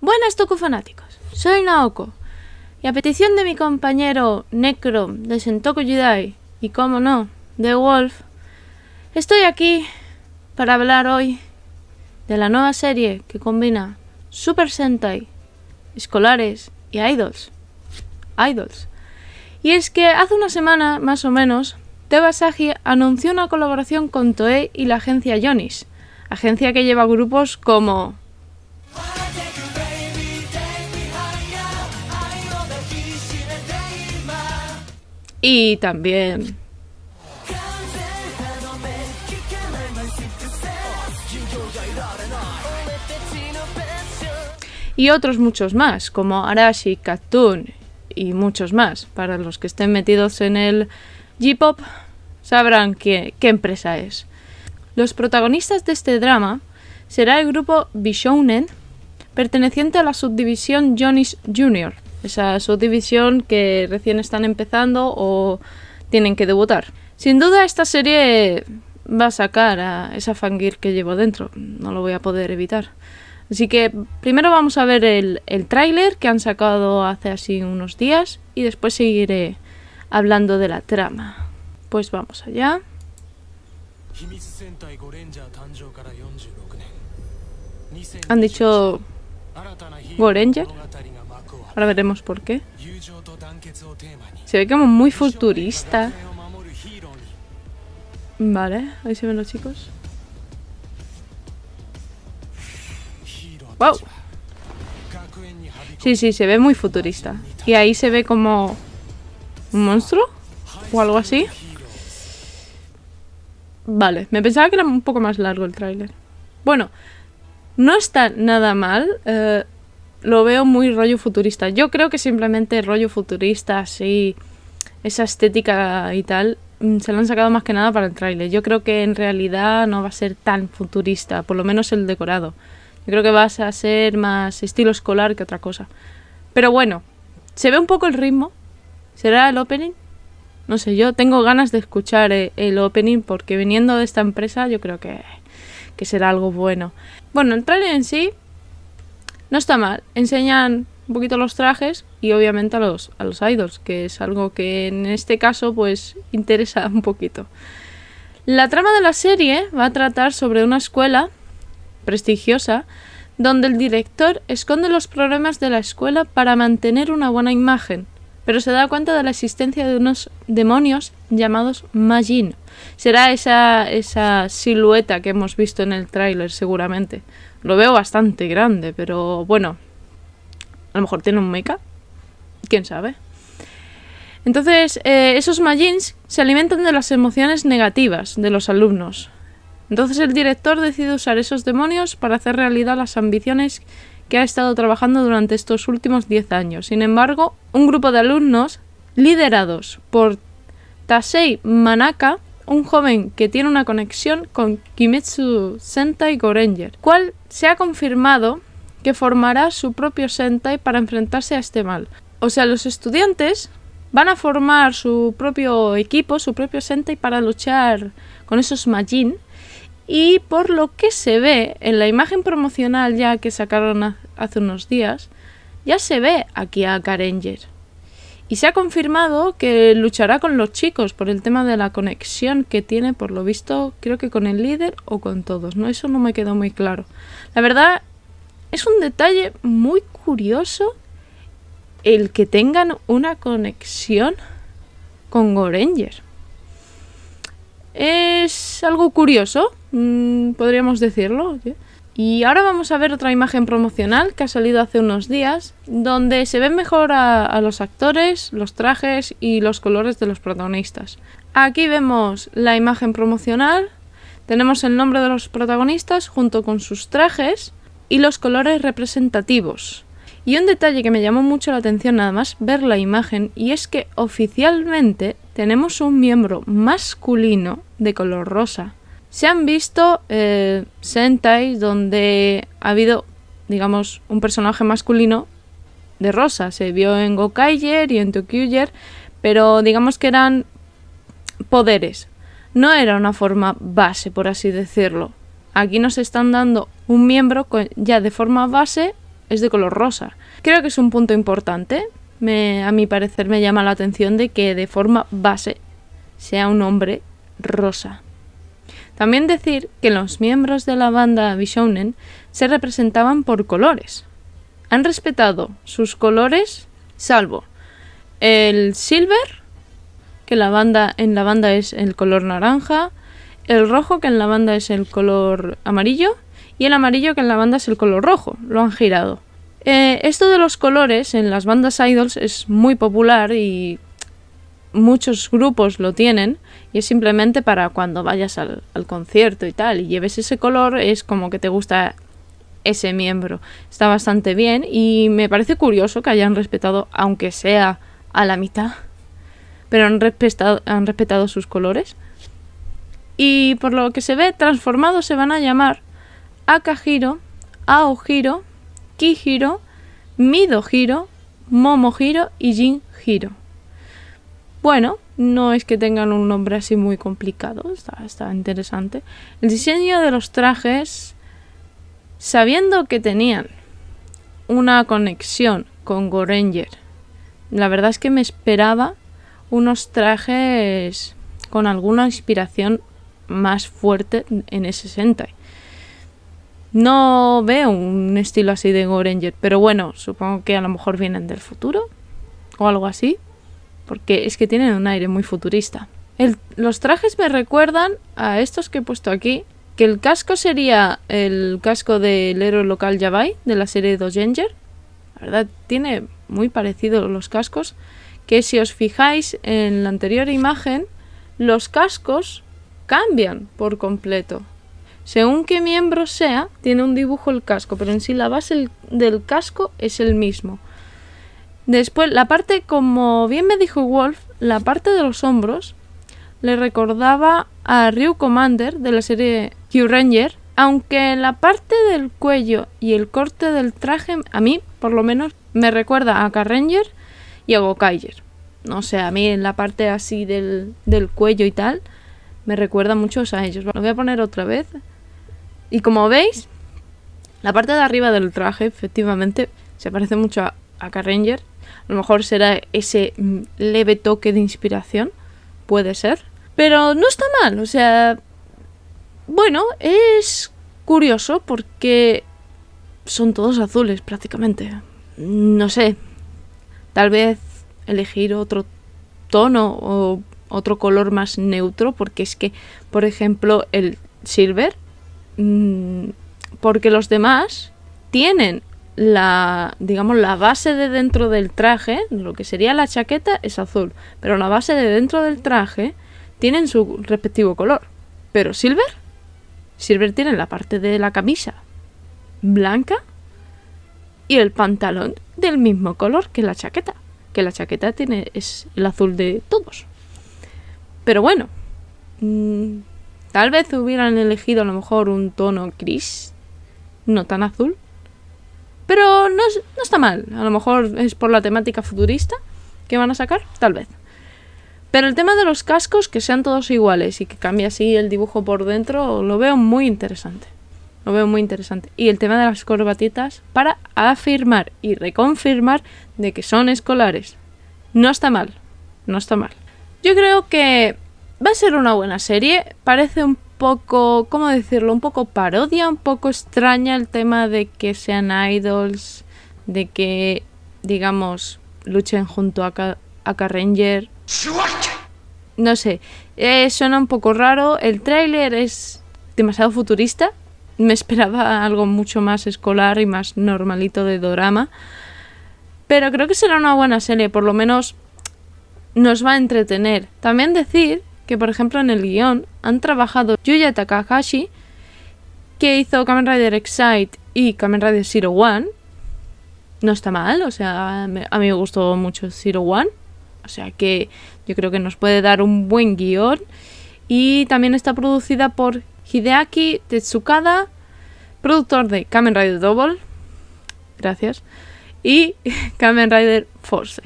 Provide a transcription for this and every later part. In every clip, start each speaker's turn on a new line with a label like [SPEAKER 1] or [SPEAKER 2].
[SPEAKER 1] Buenas fanáticos, soy Naoko y a petición de mi compañero Necro de Sentoku Jidai y como no, de Wolf, estoy aquí para hablar hoy de la nueva serie que combina Super Sentai, escolares y idols. Idols. Y es que hace una semana, más o menos, Tebasagi anunció una colaboración con Toei y la agencia Yonis agencia que lleva grupos como y también y otros muchos más, como Arashi, Katun y muchos más. Para los que estén metidos en el J-Pop, sabrán qué, qué empresa es. Los protagonistas de este drama será el grupo Bishounen, perteneciente a la subdivisión Johnny's Jr., esa subdivisión que recién están empezando o tienen que debutar. Sin duda esta serie va a sacar a esa fangir que llevo dentro, no lo voy a poder evitar. Así que primero vamos a ver el, el tráiler que han sacado hace así unos días y después seguiré hablando de la trama. Pues vamos allá. Han dicho Goranger Ahora veremos por qué. Se ve como muy futurista. Vale, ahí se ven los chicos. ¡Wow! Sí, sí, se ve muy futurista. Y ahí se ve como... ¿Un monstruo? ¿O algo así? Vale, me pensaba que era un poco más largo el tráiler. Bueno, no está nada mal. Eh, lo veo muy rollo futurista. Yo creo que simplemente rollo futurista, así, esa estética y tal, mm, se lo han sacado más que nada para el tráiler. Yo creo que en realidad no va a ser tan futurista, por lo menos el decorado. Yo creo que vas a ser más estilo escolar que otra cosa. Pero bueno, se ve un poco el ritmo. ¿Será el opening? No sé, yo tengo ganas de escuchar eh, el opening porque viniendo de esta empresa yo creo que, será algo bueno. Bueno, el trailer en sí no está mal. Enseñan un poquito los trajes y obviamente a los, a los idols, que es algo que en este caso pues interesa un poquito. La trama de la serie va a tratar sobre una escuela prestigiosa donde el director esconde los problemas de la escuela para mantener una buena imagen pero se da cuenta de la existencia de unos demonios llamados Majin. Será esa, esa silueta que hemos visto en el tráiler seguramente. Lo veo bastante grande, pero bueno. A lo mejor tiene un mecha. ¿Quién sabe? Entonces, eh, esos Majins se alimentan de las emociones negativas de los alumnos. Entonces el director decide usar esos demonios para hacer realidad las ambiciones que ha estado trabajando durante estos últimos 10 años. Sin embargo, un grupo de alumnos liderados por Tasei Manaka, un joven que tiene una conexión con Kimetsu Sentai Gorenger, cual se ha confirmado que formará su propio Sentai para enfrentarse a este mal. O sea, los estudiantes van a formar su propio equipo, su propio Sentai para luchar con esos Majin y por lo que se ve en la imagen promocional ya que sacaron hace unos días, ya se ve aquí a Karenger. Y se ha confirmado que luchará con los chicos por el tema de la conexión que tiene, por lo visto, creo que con el líder o con todos, ¿no? Eso no me quedó muy claro. La verdad, es un detalle muy curioso el que tengan una conexión con Gorenger. Es algo curioso, mm, podríamos decirlo. Y ahora vamos a ver otra imagen promocional que ha salido hace unos días, donde se ven mejor a, a, los actores, los trajes y los colores de los protagonistas. Aquí vemos la imagen promocional, tenemos el nombre de los protagonistas junto con sus trajes y los colores representativos. Y un detalle que me llamó mucho la atención nada más ver la imagen y es que oficialmente tenemos un miembro masculino de color rosa. Se han visto Sentais eh, Sentai donde ha habido, digamos, un personaje masculino de rosa. Se vio en Gokaiger y en Tokyuger, pero digamos que eran poderes. No era una forma base, por así decirlo. Aquí nos están dando un miembro ya de forma base, es de color rosa. Creo que es un punto importante a mi parecer me llama la atención de que de forma base sea un hombre rosa. También decir que los miembros de la banda Visionen se representaban por colores. Han respetado sus colores salvo el silver, que la banda, en la banda es el color naranja, el rojo, que en la banda es el color amarillo, y el amarillo, que en la banda es el color rojo. Lo han girado. Eh, esto de los colores en las bandas idols es muy popular y muchos grupos lo tienen y es simplemente para cuando vayas al, concierto y tal y lleves ese color es como que te gusta ese miembro. Está bastante bien y me parece curioso que hayan respetado, aunque sea a la mitad, pero han respetado, han respetado sus colores. Y por lo que se ve, transformado se van a llamar Akahiro, Aohiro Kihiro, Momo Hiro y Jin Hiro. Bueno, no es que tengan un nombre así muy complicado, está, interesante. El diseño de los trajes, sabiendo que tenían una conexión con Goranger, la verdad es que me esperaba unos trajes con alguna inspiración más fuerte en ese 60. No veo un estilo así de Goranger, pero bueno, supongo que a lo mejor vienen del futuro o algo así, porque es que tienen un aire muy futurista. los trajes me recuerdan a estos que he puesto aquí, que el casco sería el casco del héroe local Yabai de la serie Dogenger. La verdad, tiene muy parecido los cascos, que si os fijáis en la anterior imagen, los cascos cambian por completo. Según qué miembro sea, tiene un dibujo el casco, pero en sí la base del casco es el mismo. Después, la parte, como bien me dijo Wolf, la parte de los hombros le recordaba a Ryu Commander de la serie Q-Ranger, aunque la parte del cuello y el corte del traje, a mí, por lo menos, me recuerda a K-Ranger y a Gokaiger. No sé, a mí en la parte así del, cuello y tal, me recuerda mucho a ellos. Lo voy a poner otra vez y como veis, la parte de arriba del traje efectivamente se parece mucho a, Carranger, A lo mejor será ese mm, leve toque de inspiración, puede ser. Pero no está mal, o sea... Bueno, es curioso porque son todos azules prácticamente. No sé, tal vez elegir otro tono o otro color más neutro, porque es que, por ejemplo, el silver Mm, porque los demás tienen la, digamos, la base de dentro del traje, lo que sería la chaqueta es azul, pero la base de dentro del traje tienen su respectivo color. Pero Silver, Silver tiene la parte de la camisa blanca y el pantalón del mismo color que la chaqueta, que la chaqueta tiene es el azul de todos. Pero bueno, mmm, Tal vez hubieran elegido a lo mejor un tono gris, no tan azul. Pero no, está mal. A lo mejor es por la temática futurista que van a sacar, tal vez. Pero el tema de los cascos, que sean todos iguales y que cambie así el dibujo por dentro, lo veo muy interesante. Lo veo muy interesante. Y el tema de las corbatitas para afirmar y reconfirmar de que son escolares. No está mal, no está mal. Yo creo que va a ser una buena serie. Parece un poco, ¿cómo decirlo? Un poco parodia, un poco extraña el tema de que sean idols, de que, digamos, luchen junto a, Carranger. a No sé, eh, suena un poco raro. El tráiler es demasiado futurista. Me esperaba algo mucho más escolar y más normalito de dorama. Pero creo que será una buena serie, por lo menos nos va a entretener. También decir que por ejemplo en el guión han trabajado Yuya Takahashi, que hizo Kamen Rider Excite y Kamen Rider Zero One. No está mal, o sea, a mí me gustó mucho Zero One. O sea que yo creo que nos puede dar un buen guión. Y también está producida por Hideaki Tetsukada, productor de Kamen Rider Double. Gracias. Y Kamen Rider Force.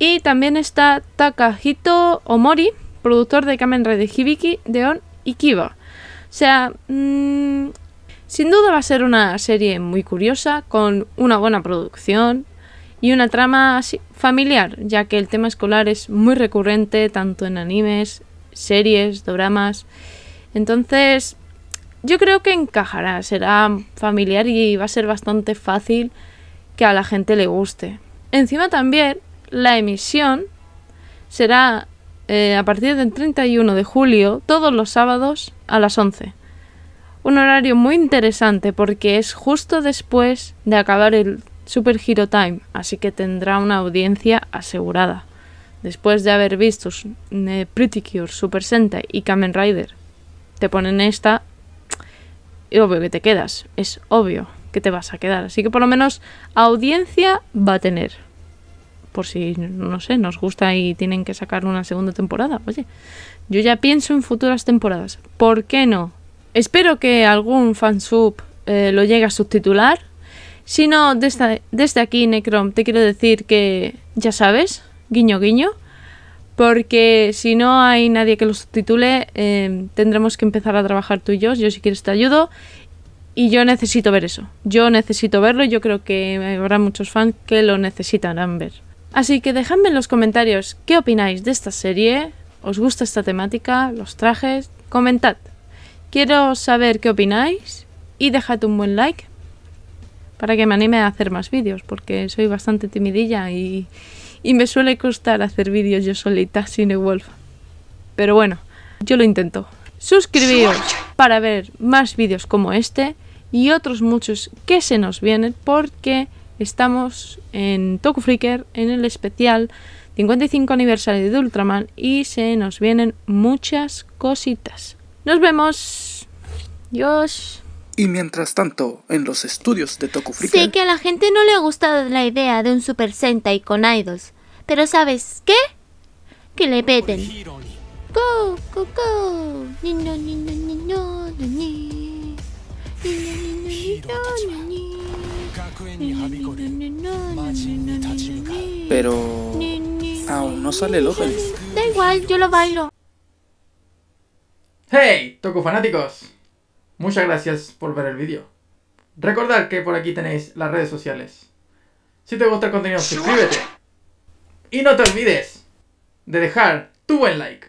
[SPEAKER 1] Y también está Takahito Omori, productor de Kamen Rider Hibiki, Deon y Kiba. O sea, mm, sin duda va a ser una serie muy curiosa, con una buena producción y una trama familiar, ya que el tema escolar es muy recurrente tanto en animes, series, dramas, Entonces, yo creo que encajará, será familiar y va a ser bastante fácil que a la gente le guste. Encima también la emisión será eh, a partir del 31 de julio, todos los sábados a las 11. Un horario muy interesante porque es justo después de acabar el Super Hero Time, así que tendrá una audiencia asegurada. Después de haber visto eh, Pretty Cure, Super Sentai y Kamen Rider, te ponen esta y obvio que te quedas, es obvio que te vas a quedar. Así que por lo menos audiencia va a tener por si, no sé, nos gusta y tienen que sacar una segunda temporada. Oye, yo ya pienso en futuras temporadas. ¿Por qué no? Espero que algún fansub eh, lo llegue a subtitular. Si no, desde, aquí, Necrom, te quiero decir que, ya sabes, guiño, guiño, porque si no hay nadie que lo subtitule, em, tendremos que empezar a trabajar tú y yo. Yo si quieres te ayudo. Y yo necesito ver eso. Yo necesito verlo y yo creo que habrá muchos fans que lo necesitarán ver. Así que dejadme en los comentarios qué opináis de esta serie, os gusta esta temática, los trajes, comentad. Quiero saber qué opináis y dejad un buen like para que me anime a hacer más vídeos, porque soy bastante timidilla y, y me suele costar hacer vídeos yo solita sin Wolf. Pero bueno, yo lo intento. Suscribíos para ver más vídeos como este y otros muchos que se nos vienen porque Estamos en Toku Freaker en el especial 55 aniversario de Ultraman y se nos vienen muchas cositas. Nos vemos. Dios. Y mientras tanto, en los estudios de Toku Sé que a la gente no le ha gustado la idea de un Super Sentai con idols, pero ¿sabes qué? Que le peten. Pero aún no sale el Da igual, yo lo bailo. ¡Hey! Toco fanáticos. Muchas gracias por ver el vídeo. Recordad que por aquí tenéis las redes sociales. Si te gusta el contenido, suscríbete. Y no te olvides de dejar tu buen like.